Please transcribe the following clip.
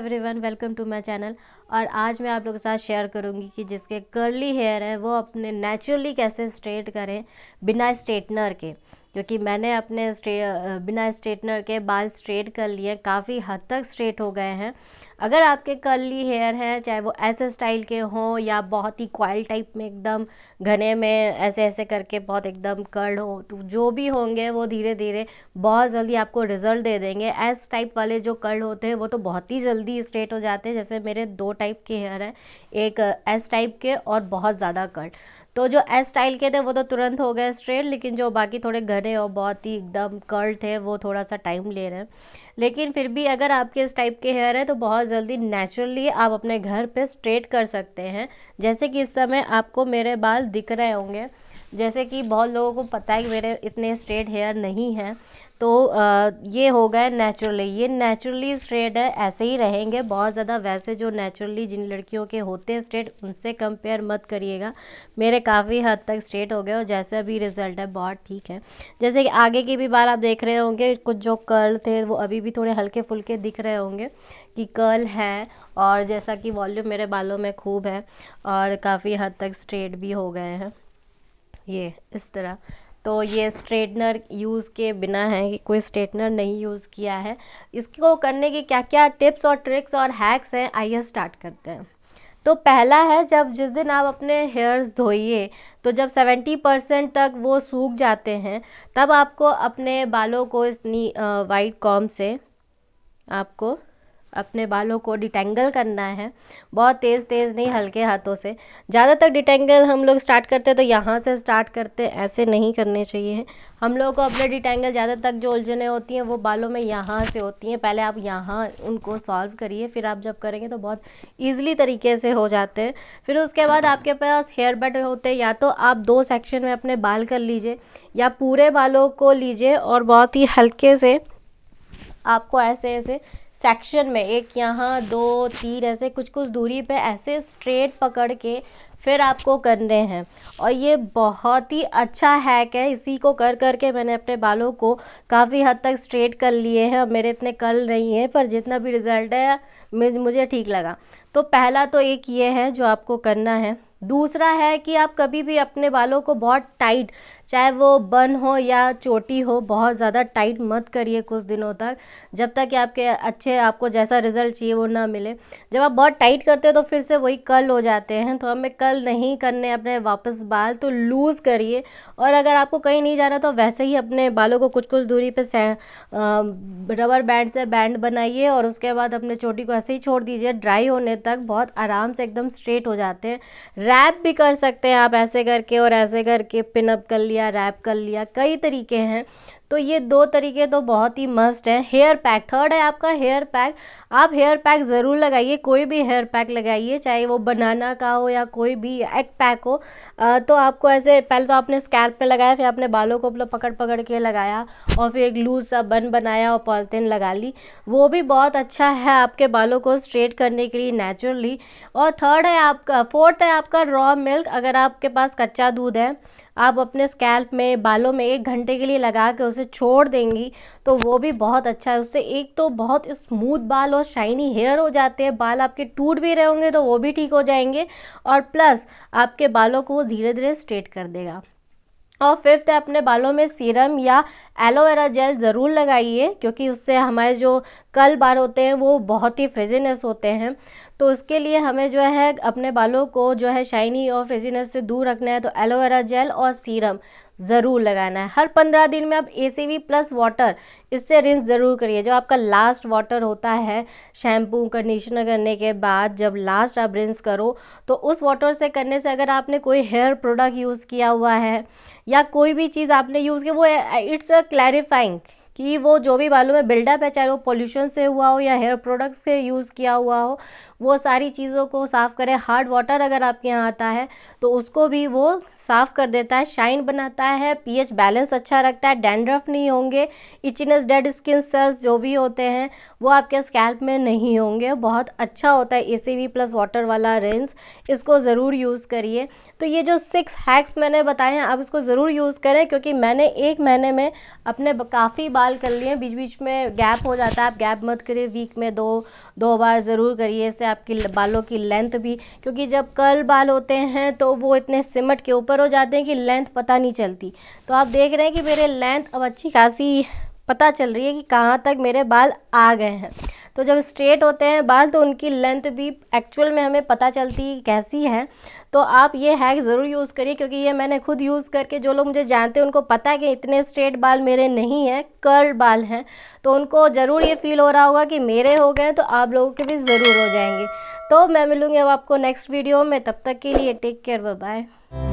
everyone welcome to my channel और आज मैं आप लोगों के साथ शेयर करूंगी कि जिसके कर्ली हेयर हैं वो अपने नेचुरली कैसे स्ट्रेट करें बिना स्ट्रेटनर के क्योंकि मैंने अपने बिना स्ट्रेटनर के बाल स्ट्रेट कर लिए काफ़ी हद तक स्ट्रेट हो गए हैं अगर आपके कर्ली हेयर हैं चाहे वो ऐसे स्टाइल के हों या बहुत ही क्वाइल टाइप में एकदम घने में ऐसे ऐसे करके बहुत एकदम कर्ड हो तो जो भी होंगे वो धीरे धीरे बहुत जल्दी आपको रिजल्ट दे देंगे एस टाइप वाले जो कर्ड होते हैं वो तो बहुत ही जल्दी स्ट्रेट हो जाते हैं जैसे मेरे दो टाइप के हेयर हैं एक एस टाइप के और बहुत ज़्यादा कर्ड तो जो एस स्टाइल के थे वो तो तुरंत हो गए स्ट्रेट लेकिन जो बाकी थोड़े घने और बहुत ही एकदम कर्ल थे वो थोड़ा सा टाइम ले रहे हैं लेकिन फिर भी अगर आपके इस टाइप के हेयर है तो बहुत जल्दी नेचुरली आप अपने घर पे स्ट्रेट कर सकते हैं जैसे कि इस समय आपको मेरे बाल दिख रहे होंगे जैसे कि बहुत लोगों को पता है कि मेरे इतने स्ट्रेट हेयर नहीं हैं तो ये हो गए नेचुरली ये नेचुरली स्ट्रेट है ऐसे ही रहेंगे बहुत ज़्यादा वैसे जो नेचुरली जिन लड़कियों के होते हैं स्ट्रेट उनसे कंपेयर मत करिएगा मेरे काफ़ी हद तक स्ट्रेट हो गए और जैसे अभी रिज़ल्ट है बहुत ठीक है जैसे कि आगे की भी बार आप देख रहे होंगे कुछ जो कर्ल थे वो अभी भी थोड़े हल्के फुलके दिख रहे होंगे कि कर्ल हैं और जैसा कि वॉल्यूम मेरे बालों में खूब है और काफ़ी हद तक स्ट्रेट भी हो गए हैं ये इस तरह तो ये स्ट्रेटनर यूज़ के बिना है कि कोई स्ट्रेटनर नहीं यूज़ किया है इसको करने के क्या क्या टिप्स और ट्रिक्स और हैक्स हैं आइए स्टार्ट करते हैं तो पहला है जब जिस दिन आप अपने हेयर्स धोइए तो जब 70 परसेंट तक वो सूख जाते हैं तब आपको अपने बालों को इस वाइट कॉम से आपको अपने बालों को डिटेंगल करना है बहुत तेज़ तेज़ नहीं हल्के हाथों से ज़्यादातर डिटेंगल हम लोग स्टार्ट करते हैं तो यहाँ से स्टार्ट करते हैं ऐसे नहीं करने चाहिए हम लोगों को अपने डिटेंगल ज़्यादातर जो उलझने होती हैं वो बालों में यहाँ से होती हैं पहले आप यहाँ उनको सॉल्व करिए फिर आप जब करेंगे तो बहुत ईजिली तरीके से हो जाते हैं फिर उसके बाद आपके पास हेयर बट होते हैं या तो आप दो सेक्शन में अपने बाल कर लीजिए या पूरे बालों को लीजिए और बहुत ही हल्के से आपको ऐसे ऐसे सेक्शन में एक यहाँ दो तीन ऐसे कुछ कुछ दूरी पे ऐसे स्ट्रेट पकड़ के फिर आपको करने हैं और ये बहुत ही अच्छा हैक है इसी को कर कर के मैंने अपने बालों को काफ़ी हद तक स्ट्रेट कर लिए हैं और मेरे इतने कल नहीं हैं पर जितना भी रिज़ल्ट है मुझे ठीक लगा तो पहला तो एक ये है जो आपको करना है दूसरा है कि आप कभी भी अपने बालों को बहुत टाइट चाहे वो बन हो या चोटी हो बहुत ज़्यादा टाइट मत करिए कुछ दिनों तक जब तक कि आपके अच्छे आपको जैसा रिज़ल्ट चाहिए वो ना मिले जब आप बहुत टाइट करते हो तो फिर से वही कल हो जाते हैं तो हमें कल नहीं करने अपने वापस बाल तो लूज़ करिए और अगर आपको कहीं नहीं जाना तो वैसे ही अपने बालों को कुछ कुछ दूरी पर रबर बैंड से बैंड बनाइए और उसके बाद अपने चोटी को ऐसे ही छोड़ दीजिए ड्राई होने तक बहुत आराम से एकदम स्ट्रेट हो जाते हैं रैप भी कर सकते हैं आप ऐसे करके और ऐसे करके पिनअप कर लिया लिया रैप कर लिया कई तरीके हैं तो ये दो तरीके तो बहुत ही मस्ट हैं हेयर पैक थर्ड है आपका हेयर पैक आप हेयर पैक ज़रूर लगाइए कोई भी हेयर पैक लगाइए चाहे वो बनाना का हो या कोई भी एग पैक हो तो आपको ऐसे पहले तो आपने स्कैल्प पे लगाया फिर आपने बालों को अपना मतलब पकड़ पकड़ के लगाया और फिर एक लूज सा बन बनाया और पॉलिथिन लगा ली वो भी बहुत अच्छा है आपके बालों को स्ट्रेट करने के लिए नेचुरली और थर्ड है आपका फोर्थ है आपका रॉ मिल्क अगर आपके पास कच्चा दूध है आप अपने स्कैल्प में बालों में एक घंटे के लिए लगा के उसे छोड़ देंगी तो वो भी बहुत अच्छा है उससे एक तो बहुत स्मूथ बाल और शाइनी हेयर हो जाते हैं बाल आपके टूट भी रहे होंगे तो वो भी ठीक हो जाएंगे और प्लस आपके बालों को वो धीरे धीरे स्ट्रेट कर देगा और फिफ्थ है अपने बालों में सीरम या एलोवेरा जेल ज़रूर लगाइए क्योंकि उससे हमारे जो कल बाल होते हैं वो बहुत ही फ्रिजीनेस होते हैं तो उसके लिए हमें जो है अपने बालों को जो है शाइनी और फ्रिजीनेस से दूर रखना है तो एलोवेरा जेल और सीरम ज़रूर लगाना है हर पंद्रह दिन में आप A C V plus water इससे रिंस ज़रूर करिए जब आपका लास्ट वाटर होता है शैम्पू कंडीशनर करने के बाद जब लास्ट आप रिंस करो तो उस वाटर से करने से अगर आपने कोई हेयर प्रोडक्ट यूज़ किया हुआ है या कोई भी चीज़ आपने यूज़ किया वो इट्स अ क्लैरिफाइंग कि वो जो भी बालों में बिल्डअप है चाहे वो पोल्यूशन से हुआ हो या हेयर प्रोडक्ट्स से यूज़ किया हुआ हो वो सारी चीज़ों को साफ़ करे हार्ड वाटर अगर आपके यहाँ आता है तो उसको भी वो साफ़ कर देता है शाइन बनाता है पीएच बैलेंस अच्छा रखता है डैंड्रफ नहीं होंगे इचनेस डेड स्किन सेल्स जो भी होते हैं वो आपके स्कैल्प में नहीं होंगे बहुत अच्छा होता है ए प्लस वाटर वाला रेंस इसको ज़रूर यूज़ करिए तो ये जो सिक्स हैक्स मैंने बताए हैं आप इसको ज़रूर यूज़ करें क्योंकि मैंने एक महीने में अपने काफ़ी बाल कर लिए बीच बीच में गैप हो जाता है आप गैप मत करिए वीक में दो दो बार ज़रूर करिए इससे आपकी बालों की लेंथ भी क्योंकि जब कर्ल बाल होते हैं तो वो इतने सिमट के ऊपर हो जाते हैं कि लेंथ पता नहीं चलती तो आप देख रहे हैं कि मेरे लेंथ अब अच्छी खासी पता चल रही है कि कहाँ तक मेरे बाल आ गए हैं तो जब स्ट्रेट होते हैं बाल तो उनकी लेंथ भी एक्चुअल में हमें पता चलती कैसी है तो आप ये हैक ज़रूर यूज़ करिए क्योंकि ये मैंने खुद यूज़ करके जो लोग मुझे जानते हैं उनको पता है कि इतने स्ट्रेट बाल मेरे नहीं हैं कर्ल बाल हैं तो उनको ज़रूर ये फील हो रहा होगा कि मेरे हो गए तो आप लोगों के भी ज़रूर हो जाएंगे तो मैं मिलूँगी अब आपको नेक्स्ट वीडियो में तब तक के लिए टेक केयर बाय